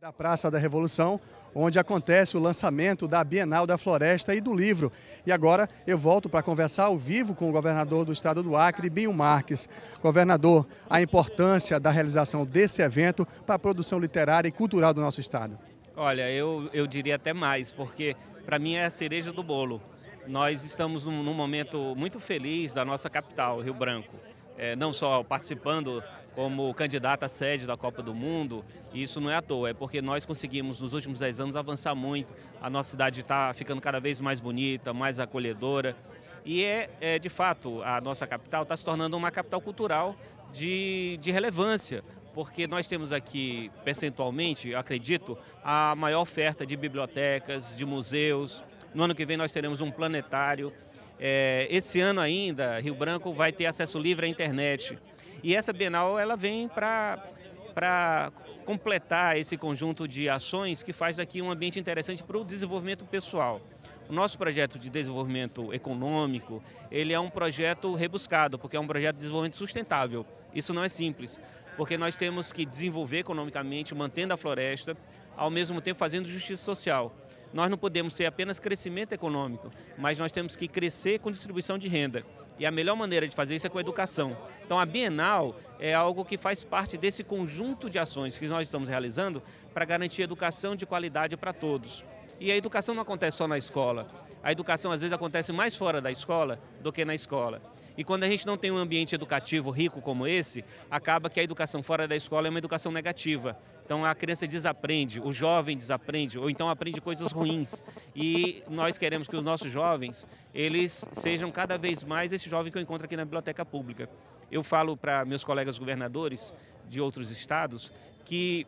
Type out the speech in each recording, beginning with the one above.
da Praça da Revolução, onde acontece o lançamento da Bienal da Floresta e do livro. E agora eu volto para conversar ao vivo com o governador do estado do Acre, Binho Marques. Governador, a importância da realização desse evento para a produção literária e cultural do nosso estado. Olha, eu, eu diria até mais, porque para mim é a cereja do bolo. Nós estamos num, num momento muito feliz da nossa capital, Rio Branco é, não só participando como candidata à sede da Copa do Mundo, e isso não é à toa, é porque nós conseguimos nos últimos 10 anos avançar muito, a nossa cidade está ficando cada vez mais bonita, mais acolhedora, e é, é de fato, a nossa capital está se tornando uma capital cultural de, de relevância, porque nós temos aqui, percentualmente, acredito, a maior oferta de bibliotecas, de museus. No ano que vem nós teremos um planetário, é, esse ano ainda, Rio Branco vai ter acesso livre à internet. E essa Bienal ela vem para completar esse conjunto de ações que faz daqui um ambiente interessante para o desenvolvimento pessoal. O nosso projeto de desenvolvimento econômico, ele é um projeto rebuscado, porque é um projeto de desenvolvimento sustentável. Isso não é simples, porque nós temos que desenvolver economicamente, mantendo a floresta, ao mesmo tempo fazendo justiça social nós não podemos ter apenas crescimento econômico, mas nós temos que crescer com distribuição de renda. E a melhor maneira de fazer isso é com a educação. Então, a Bienal é algo que faz parte desse conjunto de ações que nós estamos realizando para garantir educação de qualidade para todos. E a educação não acontece só na escola a educação às vezes acontece mais fora da escola do que na escola. E quando a gente não tem um ambiente educativo rico como esse, acaba que a educação fora da escola é uma educação negativa. Então a criança desaprende, o jovem desaprende, ou então aprende coisas ruins. E nós queremos que os nossos jovens, eles sejam cada vez mais esse jovem que eu encontro aqui na biblioteca pública. Eu falo para meus colegas governadores de outros estados que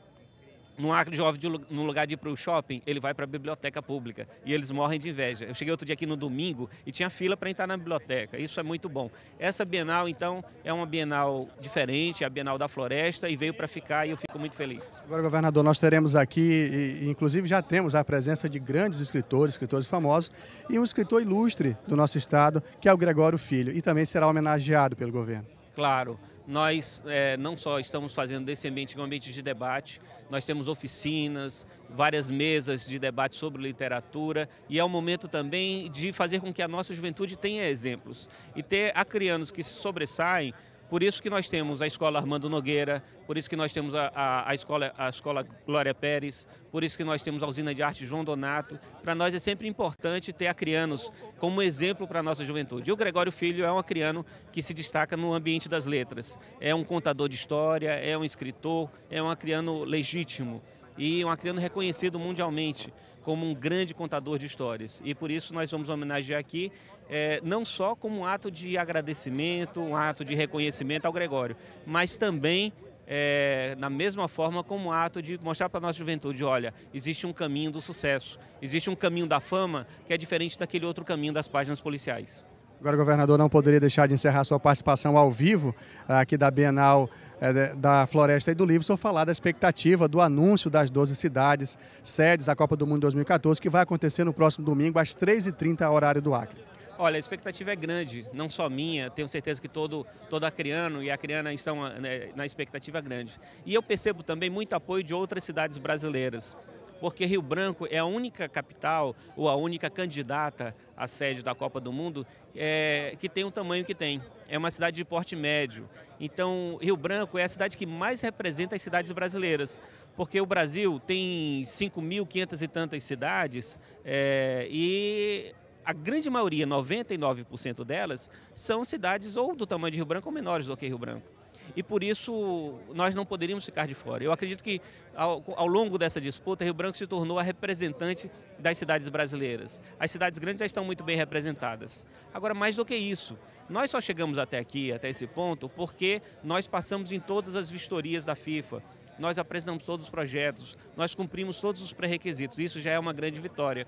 no Acre Jovem, de, no lugar de ir para o shopping, ele vai para a biblioteca pública. E eles morrem de inveja. Eu cheguei outro dia aqui no domingo e tinha fila para entrar na biblioteca. Isso é muito bom. Essa Bienal, então, é uma Bienal diferente, é a Bienal da Floresta, e veio para ficar e eu fico muito feliz. Agora, governador, nós teremos aqui, e, inclusive já temos a presença de grandes escritores, escritores famosos, e um escritor ilustre do nosso estado, que é o Gregório Filho, e também será homenageado pelo governo. Claro nós é, não só estamos fazendo desse ambiente um ambiente de debate, nós temos oficinas, várias mesas de debate sobre literatura e é o um momento também de fazer com que a nossa juventude tenha exemplos e ter a que se sobressaem por isso que nós temos a Escola Armando Nogueira, por isso que nós temos a, a, a, escola, a escola Glória Pérez, por isso que nós temos a Usina de Arte João Donato. Para nós é sempre importante ter acrianos como exemplo para a nossa juventude. E o Gregório Filho é um acriano que se destaca no ambiente das letras. É um contador de história, é um escritor, é um acriano legítimo e um acriano reconhecido mundialmente como um grande contador de histórias. E por isso nós vamos homenagear aqui é, não só como um ato de agradecimento, um ato de reconhecimento ao Gregório, mas também é, na mesma forma como um ato de mostrar para a nossa juventude, olha, existe um caminho do sucesso, existe um caminho da fama que é diferente daquele outro caminho das páginas policiais. Agora, governador, não poderia deixar de encerrar sua participação ao vivo ah, aqui da Bienal eh, da Floresta e do Livro, só falar da expectativa do anúncio das 12 cidades, sedes da Copa do Mundo 2014, que vai acontecer no próximo domingo, às 3h30, horário do Acre. Olha, a expectativa é grande, não só minha, tenho certeza que todo, todo acriano e acriana estão né, na expectativa é grande. E eu percebo também muito apoio de outras cidades brasileiras porque Rio Branco é a única capital ou a única candidata à sede da Copa do Mundo é, que tem o tamanho que tem. É uma cidade de porte médio. Então, Rio Branco é a cidade que mais representa as cidades brasileiras, porque o Brasil tem 5.500 e tantas cidades é, e a grande maioria, 99% delas, são cidades ou do tamanho de Rio Branco ou menores do que Rio Branco. E por isso nós não poderíamos ficar de fora. Eu acredito que ao, ao longo dessa disputa, Rio Branco se tornou a representante das cidades brasileiras. As cidades grandes já estão muito bem representadas. Agora, mais do que isso, nós só chegamos até aqui, até esse ponto, porque nós passamos em todas as vistorias da FIFA nós apresentamos todos os projetos, nós cumprimos todos os pré-requisitos. Isso já é uma grande vitória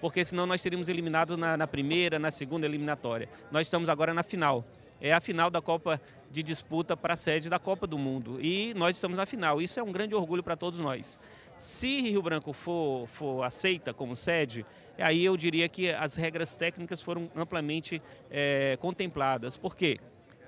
porque senão nós teríamos eliminado na, na primeira, na segunda eliminatória. Nós estamos agora na final. É a final da Copa de disputa para a sede da Copa do Mundo. E nós estamos na final. Isso é um grande orgulho para todos nós. Se Rio Branco for, for aceita como sede, aí eu diria que as regras técnicas foram amplamente é, contempladas. Por quê?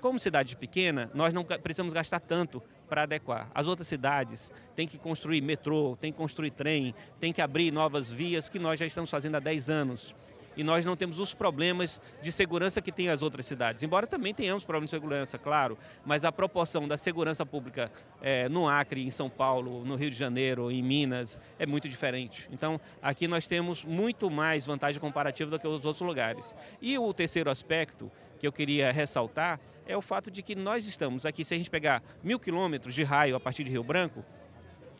Como cidade pequena, nós não precisamos gastar tanto para adequar. As outras cidades têm que construir metrô, têm que construir trem, têm que abrir novas vias, que nós já estamos fazendo há 10 anos. E nós não temos os problemas de segurança que têm as outras cidades. Embora também tenhamos problemas de segurança, claro, mas a proporção da segurança pública é, no Acre, em São Paulo, no Rio de Janeiro, em Minas, é muito diferente. Então, aqui nós temos muito mais vantagem comparativa do que os outros lugares. E o terceiro aspecto que eu queria ressaltar é o fato de que nós estamos aqui, se a gente pegar mil quilômetros de raio a partir de Rio Branco,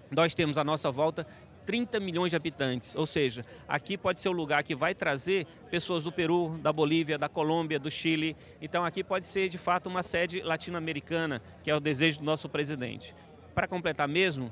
nós temos à nossa volta 30 milhões de habitantes, ou seja, aqui pode ser o lugar que vai trazer pessoas do Peru, da Bolívia, da Colômbia, do Chile. Então aqui pode ser de fato uma sede latino-americana, que é o desejo do nosso presidente. Para completar mesmo,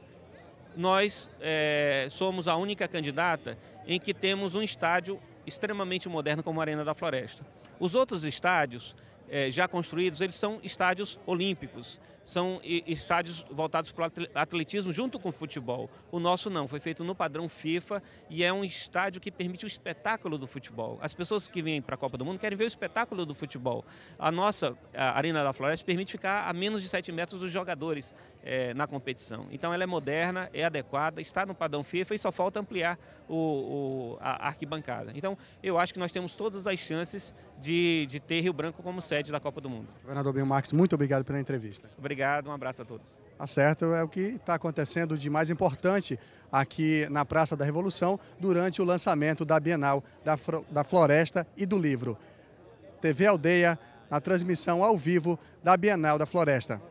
nós é, somos a única candidata em que temos um estádio extremamente moderno como a Arena da Floresta. Os outros estádios é, já construídos, eles são estádios olímpicos, são estádios voltados para o atletismo junto com o futebol. O nosso não, foi feito no padrão FIFA e é um estádio que permite o espetáculo do futebol. As pessoas que vêm para a Copa do Mundo querem ver o espetáculo do futebol. A nossa a Arena da Floresta permite ficar a menos de 7 metros dos jogadores é, na competição. Então ela é moderna, é adequada, está no padrão FIFA e só falta ampliar o, o a arquibancada. Então eu acho que nós temos todas as chances de, de ter Rio Branco como sede sede da Copa do Mundo. Governador Binho Marques, muito obrigado pela entrevista. Obrigado, um abraço a todos. Tá certo, é o que está acontecendo de mais importante aqui na Praça da Revolução durante o lançamento da Bienal da, da Floresta e do Livro. TV Aldeia, na transmissão ao vivo da Bienal da Floresta.